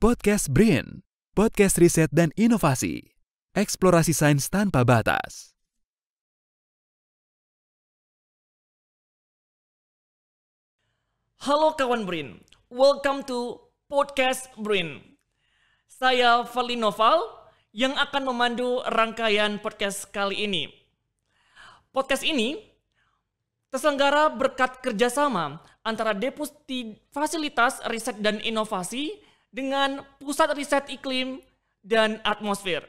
Podcast Brin, podcast riset dan inovasi. Eksplorasi sains tanpa batas. Halo kawan Brin, welcome to Podcast Brin. Saya Vali Noval yang akan memandu rangkaian podcast kali ini. Podcast ini terselenggara berkat kerjasama antara Deputi Fasilitas Riset dan Inovasi dengan Pusat Riset Iklim dan Atmosfer.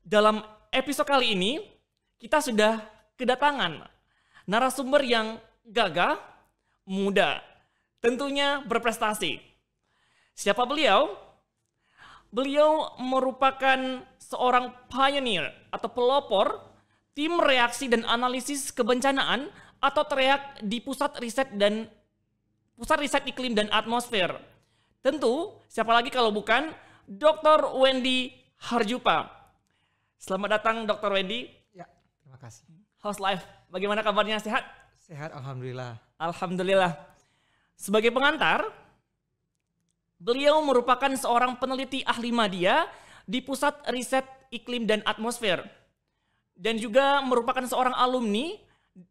Dalam episode kali ini, kita sudah kedatangan narasumber yang gagah, muda, tentunya berprestasi. Siapa beliau? Beliau merupakan seorang pioneer atau pelopor tim reaksi dan analisis kebencanaan atau TREAK di Pusat Riset dan Pusat Riset Iklim dan Atmosfer Tentu, siapa lagi kalau bukan Dr. Wendy Harjupa. Selamat datang Dr. Wendy. Ya, terima kasih. How's life? Bagaimana kabarnya? Sehat? Sehat, Alhamdulillah. Alhamdulillah. Sebagai pengantar, beliau merupakan seorang peneliti ahli media di Pusat Riset Iklim dan Atmosfer. Dan juga merupakan seorang alumni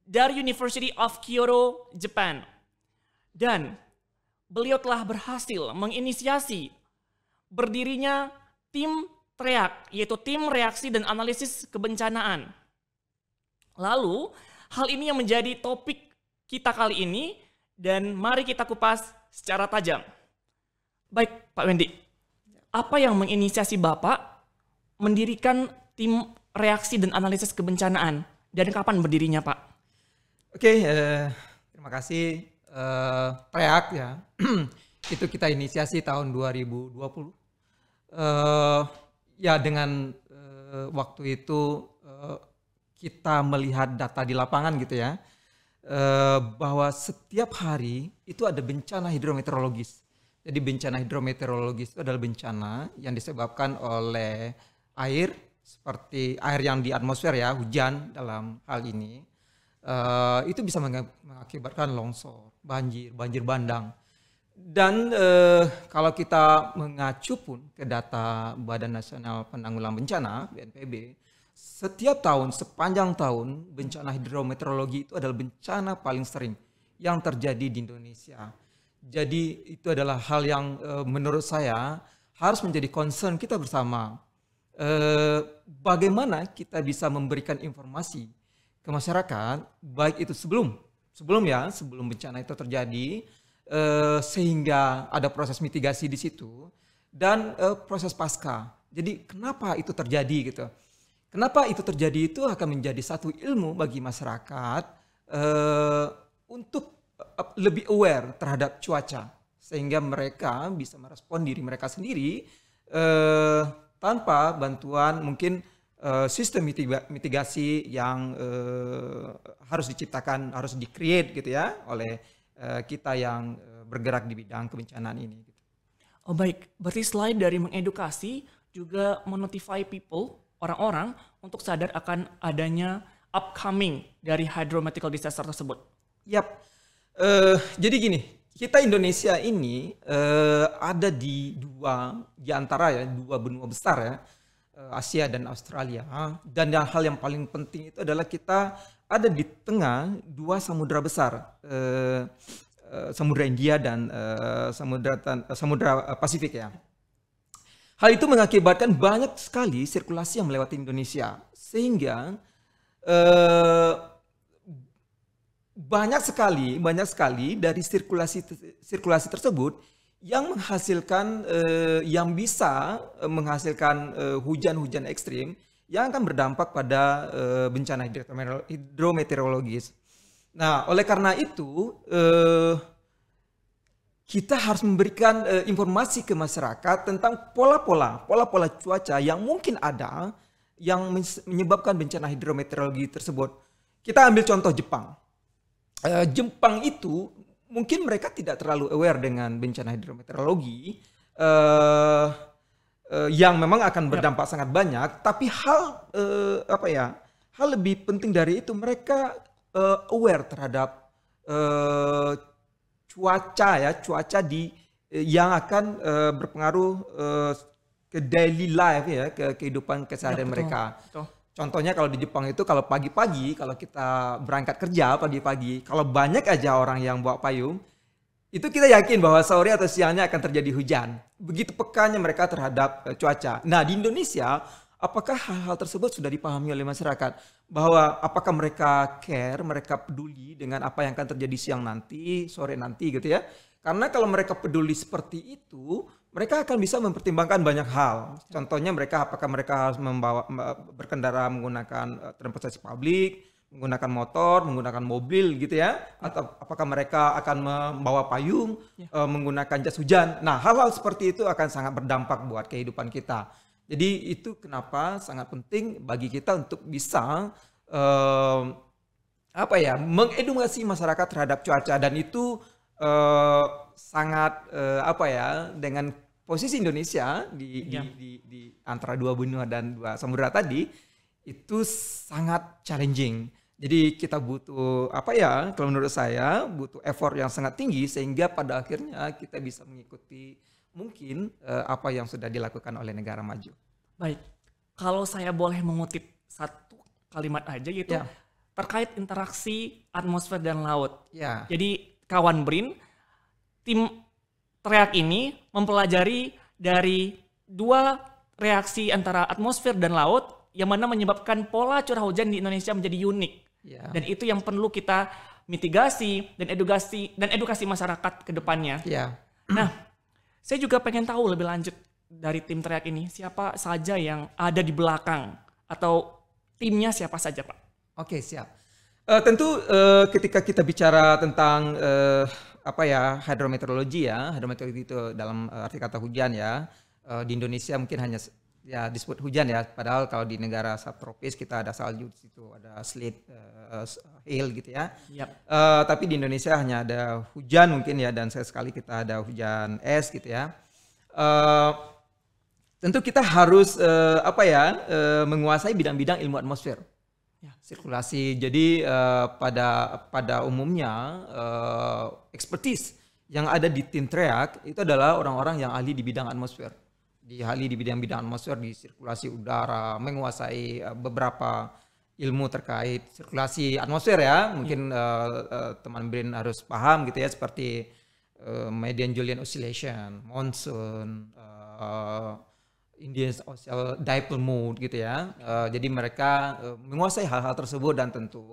dari University of Kyoto, Japan. Dan beliau telah berhasil menginisiasi berdirinya tim TREAK, yaitu tim reaksi dan analisis kebencanaan. Lalu, hal ini yang menjadi topik kita kali ini dan mari kita kupas secara tajam. Baik, Pak Wendy. Apa yang menginisiasi Bapak mendirikan tim reaksi dan analisis kebencanaan? Dan kapan berdirinya, Pak? Oke, okay, eh, terima kasih uh, eh, reak ya. itu kita inisiasi tahun 2020. Uh, eh, ya dengan uh, waktu itu uh, kita melihat data di lapangan gitu ya. Uh, bahwa setiap hari itu ada bencana hidrometeorologis. Jadi bencana hidrometeorologis itu adalah bencana yang disebabkan oleh air seperti air yang di atmosfer ya, hujan dalam hal ini uh, itu bisa mengakibatkan longsor, banjir, banjir bandang. Dan uh, kalau kita mengacu pun ke data Badan Nasional Penanggulangan Bencana (BNPB), setiap tahun sepanjang tahun bencana hidrometeorologi itu adalah bencana paling sering yang terjadi di Indonesia. Jadi itu adalah hal yang uh, menurut saya harus menjadi concern kita bersama. Uh, bagaimana kita bisa memberikan informasi ke masyarakat, baik itu sebelum sebelum ya, sebelum bencana itu terjadi eh, sehingga ada proses mitigasi di situ dan eh, proses pasca. Jadi kenapa itu terjadi gitu. Kenapa itu terjadi itu akan menjadi satu ilmu bagi masyarakat eh, untuk eh, lebih aware terhadap cuaca sehingga mereka bisa merespon diri mereka sendiri eh, tanpa bantuan mungkin Eh, sistem mitigasi yang eh, harus diciptakan, harus di-create gitu ya oleh eh, kita yang bergerak di bidang kebencanaan ini. Gitu. Oh baik, berarti selain dari mengedukasi, juga menotify people, orang-orang untuk sadar akan adanya upcoming dari hydromatical disaster tersebut. Yap, uh, jadi gini, kita Indonesia ini uh, ada di dua, di antara ya, dua benua besar ya, Eh, Asia dan Australia. Dan yang hal yang paling penting itu adalah kita ada di tengah dua samudra besar, eh, eh, samudra India dan samudera samudra samudra Pasifik ya. Hal itu mengakibatkan banyak sekali sirkulasi yang melewati Indonesia, sehingga banyak sekali banyak sekali dari sirkulasi sirkulasi tersebut yang menghasilkan eh, yang bisa eh, menghasilkan eh, hujan-hujan ekstrim yang akan berdampak pada eh, bencana hidrometeorologis. Nah, oleh karena itu eh, kita harus memberikan eh, informasi ke masyarakat tentang pola-pola, pola-pola cuaca yang mungkin ada yang menyebabkan bencana hidrometeorologi tersebut. Kita ambil contoh Jepang. Eh, Jepang itu mungkin mereka tidak terlalu aware dengan bencana hidrometeorologi uh, uh, yang memang akan ya. berdampak yep. sangat banyak. Tapi hal uh, apa ya? Hal lebih penting dari itu mereka uh, aware terhadap uh, cuaca ya, cuaca di yang akan uh, berpengaruh uh, ke daily life ya, ke kehidupan keseharian ya, mereka. Betul. Contohnya kalau di Jepang itu kalau pagi-pagi kalau kita berangkat kerja pagi-pagi kalau banyak aja orang yang bawa payung itu kita yakin bahwa sore atau siangnya akan terjadi hujan. Begitu pekanya mereka terhadap uh, cuaca. Nah di Indonesia apakah hal-hal tersebut sudah dipahami oleh masyarakat bahwa apakah mereka care, mereka peduli dengan apa yang akan terjadi siang nanti, sore nanti gitu ya? Karena kalau mereka peduli seperti itu, mereka akan bisa mempertimbangkan banyak hal. Contohnya mereka apakah mereka harus membawa berkendara menggunakan eh, transportasi publik, menggunakan motor, menggunakan mobil gitu ya, ya. atau apakah mereka akan membawa payung, ya. uh, menggunakan jas hujan. Nah, hal-hal seperti itu akan sangat berdampak buat kehidupan kita. Jadi itu kenapa sangat penting bagi kita untuk bisa uh, apa ya mengedukasi masyarakat terhadap cuaca dan itu uh, sangat uh, apa ya dengan posisi Indonesia di, ya. di, di, di antara dua benua dan dua samudera tadi itu sangat challenging. Jadi kita butuh apa ya? Kalau menurut saya butuh effort yang sangat tinggi sehingga pada akhirnya kita bisa mengikuti mungkin uh, apa yang sudah dilakukan oleh negara maju. Baik, kalau saya boleh mengutip satu kalimat aja gitu ya. terkait interaksi atmosfer dan laut. Ya. Jadi kawan Brin, tim teriak ini mempelajari dari dua reaksi antara atmosfer dan laut yang mana menyebabkan pola curah hujan di Indonesia menjadi unik. Yeah. Dan itu yang perlu kita mitigasi dan edukasi dan edukasi masyarakat ke depannya. Yeah. Nah, saya juga pengen tahu lebih lanjut dari tim teriak ini siapa saja yang ada di belakang atau timnya siapa saja, Pak? Oke, siap. Uh, tentu uh, ketika kita bicara tentang uh, apa ya hidrometeorologi ya, hidrometeorologi itu dalam uh, arti kata hujan ya. Uh, di Indonesia mungkin hanya ya disebut hujan ya, padahal kalau di negara subtropis kita ada salju di situ, ada sleet, uh, hail gitu ya. Yep. Iya. Uh, tapi di Indonesia hanya ada hujan mungkin ya dan sekali kita ada hujan es gitu ya. Uh, tentu kita harus uh, apa ya uh, menguasai bidang-bidang ilmu atmosfer sirkulasi. Jadi uh, pada pada umumnya uh, expertise yang ada di tim TREAK itu adalah orang-orang yang ahli di bidang atmosfer. Di ahli di bidang-bidang atmosfer di sirkulasi udara, menguasai uh, beberapa ilmu terkait sirkulasi atmosfer ya. Mungkin hmm. uh, uh, teman Brin harus paham gitu ya seperti uh, median Julian oscillation, monsoon, uh, Indian Social Diaper mood gitu ya. Uh, jadi mereka uh, menguasai hal-hal tersebut dan tentu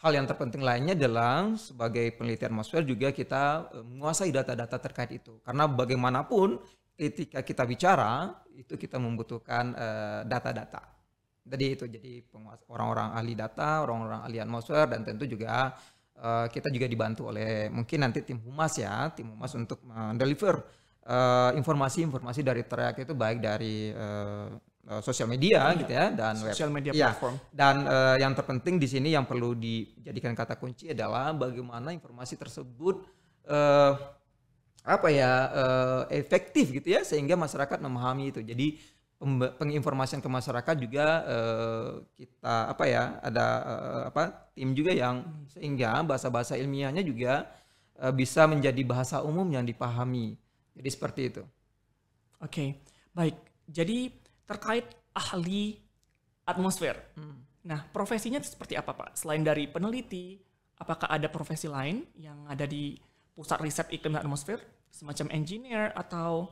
hal yang terpenting lainnya adalah sebagai peneliti atmosfer juga kita uh, menguasai data-data terkait itu. Karena bagaimanapun ketika kita bicara itu kita membutuhkan data-data. Uh, jadi itu jadi orang-orang ahli data, orang-orang ahli atmosfer dan tentu juga uh, kita juga dibantu oleh mungkin nanti tim humas ya, tim humas untuk deliver informasi eh, informasi-informasi dari track itu baik dari uh, eh, uh, eh, sosial media ya, gitu ya dan sosial media ya. platform. Dan uh, yang terpenting di sini yang perlu dijadikan kata kunci adalah bagaimana informasi tersebut uh, apa ya uh, efektif gitu ya sehingga masyarakat memahami itu. Jadi penginformasian ke masyarakat juga uh, kita apa ya ada uh, apa tim juga yang sehingga bahasa-bahasa ilmiahnya juga uh, bisa menjadi bahasa umum yang dipahami jadi seperti itu. Oke, okay. baik. Jadi terkait ahli atmosfer. Hmm. Nah, profesinya seperti apa, Pak? Selain dari peneliti, apakah ada profesi lain yang ada di pusat riset iklim dan atmosfer semacam engineer atau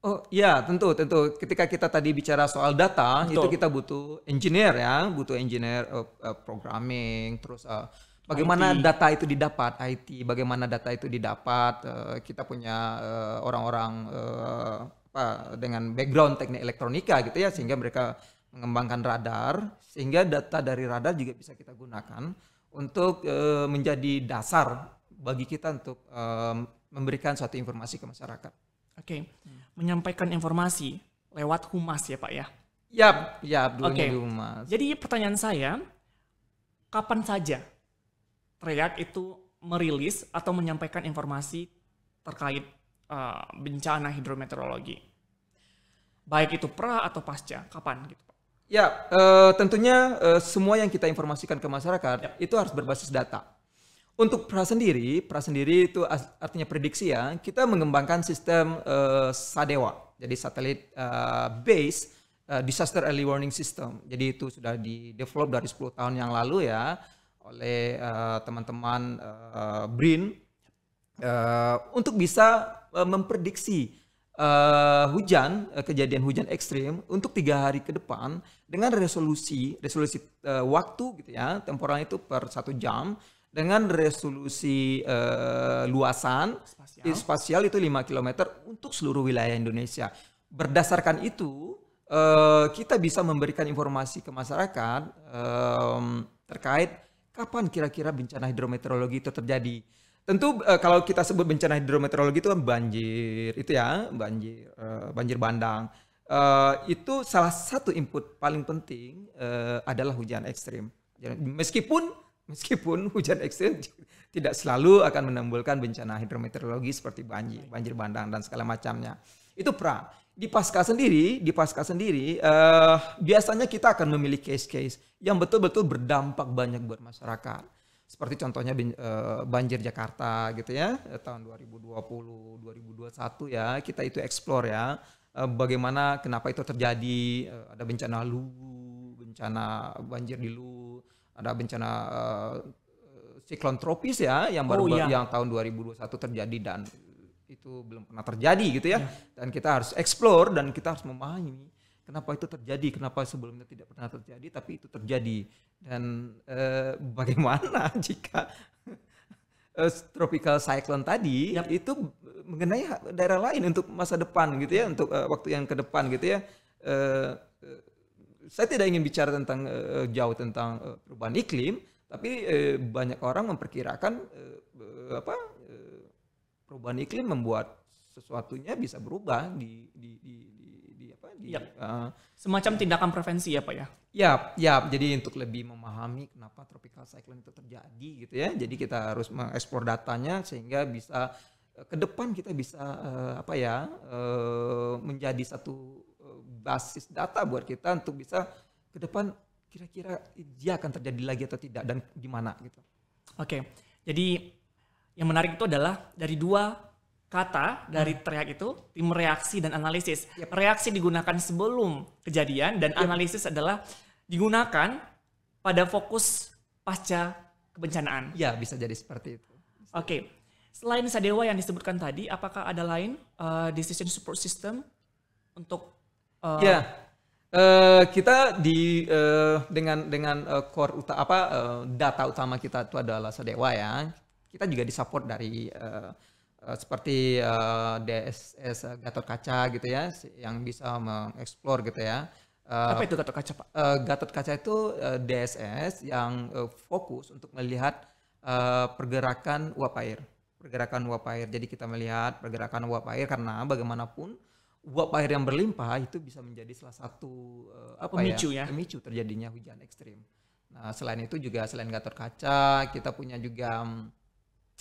Oh ya tentu tentu ketika kita tadi bicara soal data Betul. itu kita butuh engineer ya butuh engineer uh, uh, programming terus uh, Bagaimana IT. data itu didapat IT, bagaimana data itu didapat uh, kita punya eh, orang-orang uh, uh, dengan background teknik elektronika gitu ya sehingga mereka mengembangkan radar sehingga data dari radar juga bisa kita gunakan untuk uh, menjadi dasar bagi kita untuk uh, memberikan suatu informasi ke masyarakat. Oke, okay. menyampaikan informasi lewat humas ya pak ya? Ya, ya, dulunya okay. di humas. Jadi pertanyaan saya, kapan saja teriak itu merilis atau menyampaikan informasi terkait uh, bencana hidrometeorologi? Baik itu pra atau pasca, kapan gitu Pak? Ya, uh, tentunya uh, semua yang kita informasikan ke masyarakat ya. itu harus berbasis data. Untuk pra sendiri, pra sendiri itu artinya prediksi ya, kita mengembangkan sistem uh, SADEWA, jadi satelit uh, base uh, disaster early warning system. Jadi itu sudah di develop dari 10 tahun yang lalu ya oleh eh, teman-teman uh, uh, BRIN uh, untuk bisa uh, memprediksi uh, hujan uh, kejadian hujan ekstrim untuk tiga hari ke depan dengan resolusi resolusi uh, waktu gitu ya temporal itu per satu jam dengan resolusi uh, luasan spasial. spasial itu 5 km untuk seluruh wilayah Indonesia. Berdasarkan itu uh, kita bisa memberikan informasi ke masyarakat um, terkait kapan kira-kira bencana hidrometeorologi itu terjadi? Tentu uh, kalau kita sebut bencana hidrometeorologi itu kan banjir, itu ya, banjir uh, banjir bandang. Uh, itu salah satu input paling penting uh, adalah hujan ekstrim. Meskipun meskipun hujan ekstrim tidak selalu akan menimbulkan bencana hidrometeorologi seperti banjir, banjir bandang dan segala macamnya. Itu pra di pasca sendiri, di pasca sendiri, uh, biasanya kita akan memilih case-case yang betul-betul berdampak banyak buat masyarakat. Seperti contohnya eh, banjir Jakarta gitu ya, eh, tahun 2020, 2021 ya, kita itu explore ya, bagaimana, kenapa itu terjadi, ada bencana lu, bencana banjir di lu, ada bencana uh, siklon tropis ya, yang baru oh, iya. yang tahun 2021 terjadi dan itu belum pernah terjadi gitu ya. ya. Dan kita harus explore dan kita harus memahami kenapa itu terjadi, kenapa sebelumnya tidak pernah terjadi tapi itu terjadi dan eh, bagaimana jika eh, tropical cyclone tadi ya. itu mengenai daerah lain untuk masa depan gitu ya, untuk uh, waktu yang ke depan gitu ya. Uh, saya tidak ingin bicara tentang uh, jauh tentang uh, perubahan iklim, tapi uh, banyak orang memperkirakan uh, apa perubahan iklim membuat sesuatunya bisa berubah di di di, di, di apa di ya. uh, semacam tindakan prevensi ya pak ya ya ya jadi untuk lebih memahami kenapa tropical cyclone itu terjadi gitu ya jadi kita harus mengeksplor datanya sehingga bisa eh, ke depan kita bisa uh, apa ya uh, menjadi satu basis data buat kita untuk bisa ke depan kira-kira dia akan terjadi lagi atau tidak dan di mana gitu oke okay. jadi yang menarik itu adalah dari dua kata dari teriak itu tim reaksi dan analisis. Yep. Reaksi digunakan sebelum kejadian dan yep. analisis adalah digunakan pada fokus pasca kebencanaan. Ya, bisa jadi seperti itu. Oke. Okay. Selain Sadewa yang disebutkan tadi, apakah ada lain uh, decision support system untuk uh, Ya. Uh, kita di uh, dengan dengan uh, core uta apa uh, data utama kita itu adalah Sadewa ya kita juga disupport dari uh, uh, seperti uh, eh, DSS Gatot Kaca gitu ya yang bisa mengeksplor gitu ya. Uh, Apa itu Gatot Kaca Pak? Uh, Gatot Kaca itu uh, DSS yang uh, fokus untuk melihat uh, pergerakan uap air, pergerakan uap air. Jadi kita melihat pergerakan uap air karena bagaimanapun uap air yang berlimpah itu bisa menjadi salah satu uh, apa ya, pemicu ya, ya pemicu terjadinya hujan ekstrim. Nah selain itu juga selain Gatot Kaca kita punya juga mm,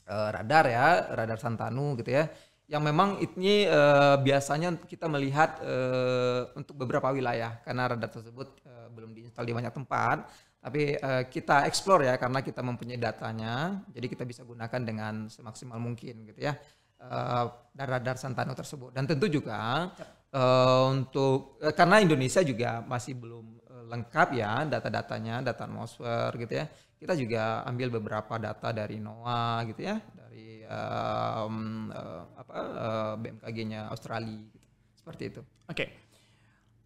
uh, radar ya, radar Santanu gitu ya. Yang memang ini uh, biasanya kita melihat uh, untuk beberapa wilayah karena radar tersebut uh, belum diinstal di banyak tempat, tapi uh, kita explore ya karena kita mempunyai datanya, jadi kita bisa gunakan dengan semaksimal mungkin gitu ya uh, radar Santanu tersebut. Dan tentu juga uh, untuk uh, karena Indonesia juga masih belum lengkap ya data-datanya, data atmosfer gitu ya. Kita juga ambil beberapa data dari NOAA gitu ya, dari um, uh, apa uh, eh, BMKG-nya Australia gitu. Seperti itu. Oke. Okay.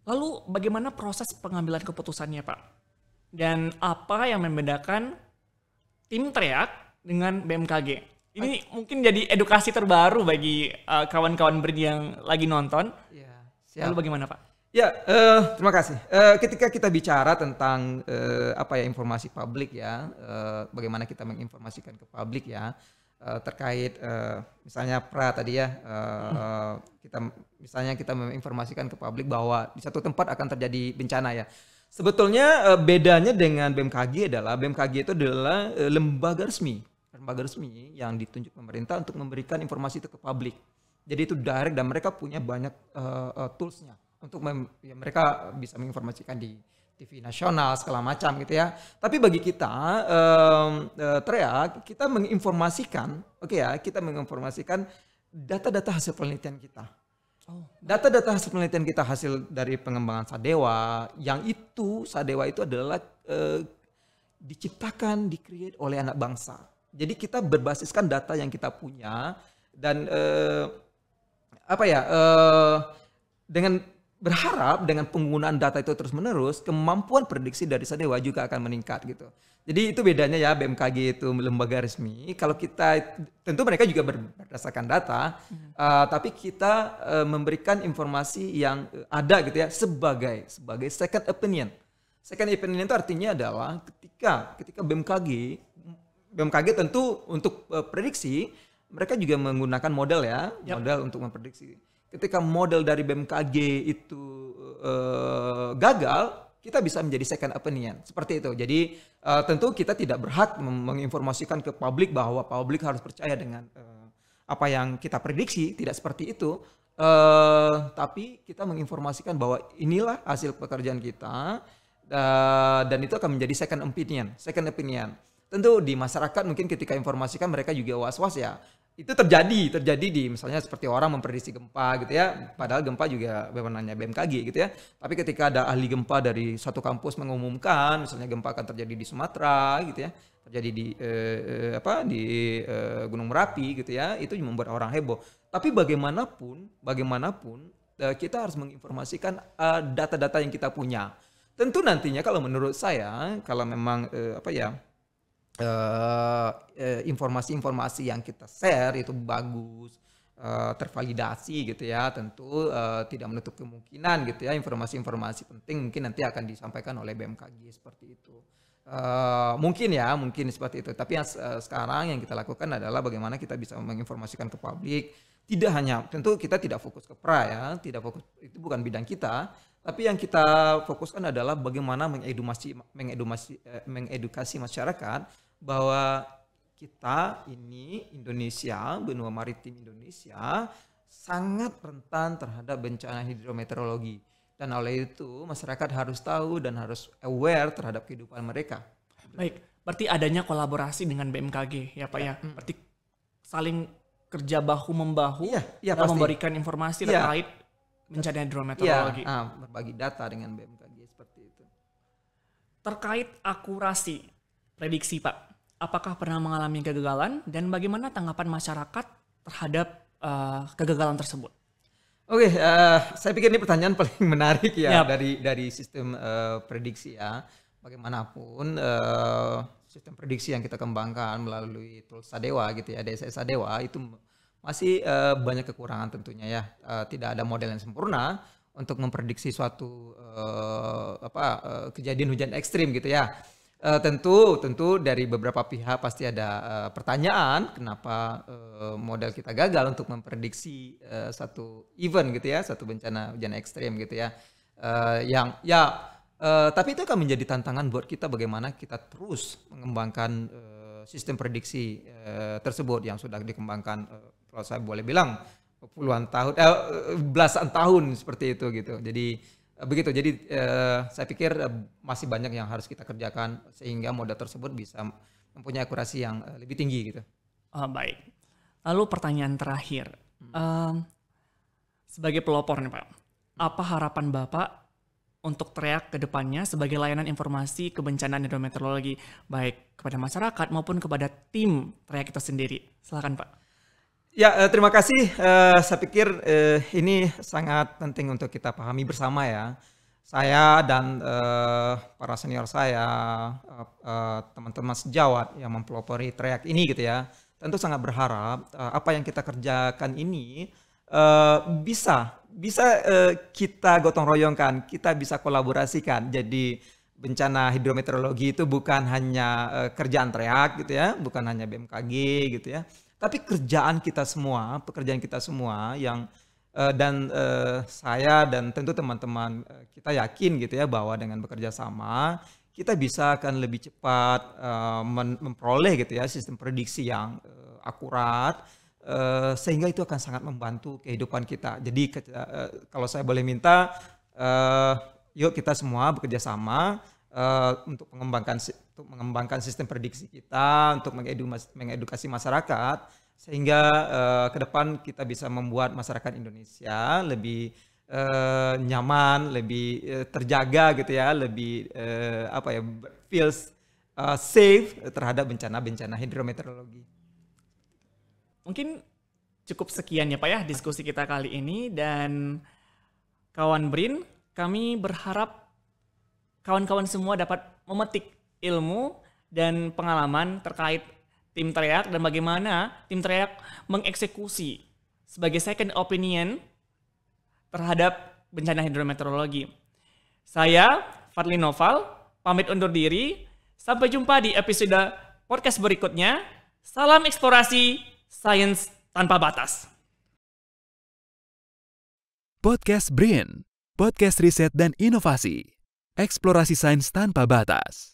Lalu bagaimana proses pengambilan keputusannya, Pak? Dan apa yang membedakan tim TREAK dengan BMKG? Ini mungkin jadi edukasi terbaru bagi eh, kawan-kawan uh, yang lagi nonton. Iya. Lalu bagaimana Pak? Ya, uh, terima kasih. Uh, ketika kita bicara tentang uh, apa ya informasi publik ya, uh, bagaimana kita menginformasikan ke publik ya uh, terkait uh, misalnya pra tadi ya, uh, kita misalnya kita menginformasikan ke publik bahwa di satu tempat akan terjadi bencana ya. Sebetulnya uh, bedanya dengan BMKG adalah BMKG itu adalah uh, lembaga resmi, lembaga resmi yang ditunjuk pemerintah untuk memberikan informasi itu ke publik. Jadi itu direct dan mereka punya banyak uh, uh, toolsnya untuk mem, ya mereka bisa menginformasikan di TV nasional segala macam gitu ya. Tapi bagi kita um, uh, kita menginformasikan, oke okay ya, kita menginformasikan data-data hasil penelitian kita. Oh. Data-data hasil penelitian kita hasil dari pengembangan Sadewa, yang itu Sadewa itu adalah uh, diciptakan, dikreat oleh anak bangsa. Jadi kita berbasiskan data yang kita punya dan eh, apa ya dengan berharap dengan penggunaan data itu terus menerus kemampuan prediksi dari Sadewa juga akan meningkat gitu. Jadi itu bedanya ya BMKG itu lembaga resmi. Kalau kita tentu mereka juga berdasarkan data, hmm. uh, tapi kita uh, memberikan informasi yang eh, ada gitu ya sebagai sebagai second opinion. Second opinion itu artinya adalah ketika ketika BMKG BMKG tentu untuk uh, prediksi mereka juga menggunakan model ya, yep. model untuk memprediksi ketika model dari BMKG itu uh, gagal, kita bisa menjadi second opinion seperti itu. Jadi uh, tentu kita tidak berhak menginformasikan ke publik bahwa publik harus percaya dengan uh, apa yang kita prediksi, tidak seperti itu. Uh, tapi kita menginformasikan bahwa inilah hasil pekerjaan kita uh, dan itu akan menjadi second opinion, second opinion. Tentu di masyarakat mungkin ketika informasikan mereka juga was-was ya itu terjadi terjadi di misalnya seperti orang memprediksi gempa gitu ya padahal gempa juga bermananya BMKG gitu ya tapi ketika ada ahli gempa dari satu kampus mengumumkan misalnya gempa akan terjadi di Sumatera gitu ya terjadi di eh, eh apa di eh, Gunung Merapi gitu ya itu membuat orang heboh tapi bagaimanapun bagaimanapun eh, kita harus menginformasikan eh, data-data yang kita punya tentu nantinya kalau menurut saya kalau memang eh, apa ya Eh, eh, informasi-informasi yang kita share itu bagus eh, tervalidasi gitu ya tentu uh, tidak menutup kemungkinan gitu ya informasi-informasi penting mungkin nanti akan disampaikan oleh BMKG seperti itu uh, mungkin ya mungkin seperti itu tapi yang uh, sekarang yang kita lakukan adalah bagaimana kita bisa menginformasikan ke publik tidak hanya tentu kita tidak fokus ke pra ya tidak fokus itu bukan bidang kita tapi yang kita fokuskan adalah bagaimana mengedukasi, mengedukasi, mengedukasi masyarakat bahwa kita ini Indonesia, benua maritim Indonesia sangat rentan terhadap bencana hidrometeorologi. Dan oleh itu masyarakat harus tahu dan harus aware terhadap kehidupan mereka. Baik, berarti adanya kolaborasi dengan BMKG ya Pak ya. ya? Berarti saling kerja bahu membahu ya, ya, dan pasti. memberikan informasi ya. terkait bencana iya, hidrometeorologi. Ya, berbagi data dengan BMKG seperti itu. Terkait akurasi, Prediksi Pak, apakah pernah mengalami kegagalan dan bagaimana tanggapan masyarakat terhadap uh, kegagalan tersebut? Oke, okay, uh, eh, saya pikir ini pertanyaan paling menarik ya yep. dari dari sistem uh, prediksi ya. Bagaimanapun uh, sistem prediksi yang kita kembangkan melalui tools Sadewa gitu ya, DSS Sadewa itu masih uh, banyak kekurangan tentunya ya. Uh, tidak ada model yang sempurna untuk memprediksi suatu uh, apa uh, kejadian hujan ekstrim gitu ya. Uh, tentu, tentu dari beberapa pihak pasti ada uh, pertanyaan kenapa uh, eh, model kita gagal untuk memprediksi uh, satu event gitu ya, satu bencana hujan ekstrim gitu ya. Uh, yang ya, uh, tapi itu akan menjadi tantangan buat kita bagaimana kita terus mengembangkan uh, sistem prediksi uh, tersebut yang sudah dikembangkan, uh, kalau saya boleh bilang puluhan tahun, eh, belasan tahun seperti itu gitu. Jadi begitu. Jadi eh, saya pikir eh, masih banyak yang harus kita kerjakan sehingga moda tersebut bisa mempunyai akurasi yang eh, lebih tinggi gitu. Oh, baik. Lalu pertanyaan terakhir, hmm. um, sebagai pelopor nih Pak, apa harapan Bapak untuk teriak ke depannya sebagai layanan informasi kebencanaan hidrometeorologi baik kepada masyarakat maupun kepada tim teriak itu sendiri? Silakan Pak. Ya, eh, terima kasih. Uh, saya pikir uh, ini sangat penting untuk kita pahami bersama ya. Saya dan uh, para senior saya, teman-teman uh, uh, sejawat yang mempelopori track ini gitu ya, tentu sangat berharap uh, apa yang kita kerjakan ini uh, bisa bisa uh, kita gotong royongkan, kita bisa kolaborasikan. Jadi bencana hidrometeorologi itu bukan hanya uh, kerjaan track gitu ya, bukan hanya BMKG gitu ya tapi kerjaan kita semua, pekerjaan kita semua yang eh, dan eh, saya dan tentu teman-teman eh, kita yakin gitu ya bahwa dengan bekerja sama kita bisa akan lebih cepat memperoleh gitu ya sistem prediksi yang akurat sehingga itu akan sangat membantu kehidupan kita. Jadi kalau saya boleh minta yuk kita semua bekerja sama Eh, untuk mengembangkan untuk mengembangkan sistem prediksi kita untuk mengedukasi masyarakat sehingga uh, ke depan kita bisa membuat masyarakat Indonesia lebih uh, nyaman, lebih uh, terjaga gitu ya, lebih uh, apa ya feels uh, safe terhadap bencana-bencana hidrometeorologi. Mungkin cukup sekian ya Pak ya diskusi kita kali ini dan kawan Brin kami berharap kawan-kawan semua dapat memetik ilmu dan pengalaman terkait tim teriak dan bagaimana tim teriak mengeksekusi sebagai second opinion terhadap bencana hidrometeorologi. Saya Fadli Noval pamit undur diri. Sampai jumpa di episode podcast berikutnya. Salam eksplorasi sains tanpa batas. Podcast Brain, podcast riset dan inovasi. Eksplorasi sains tanpa batas.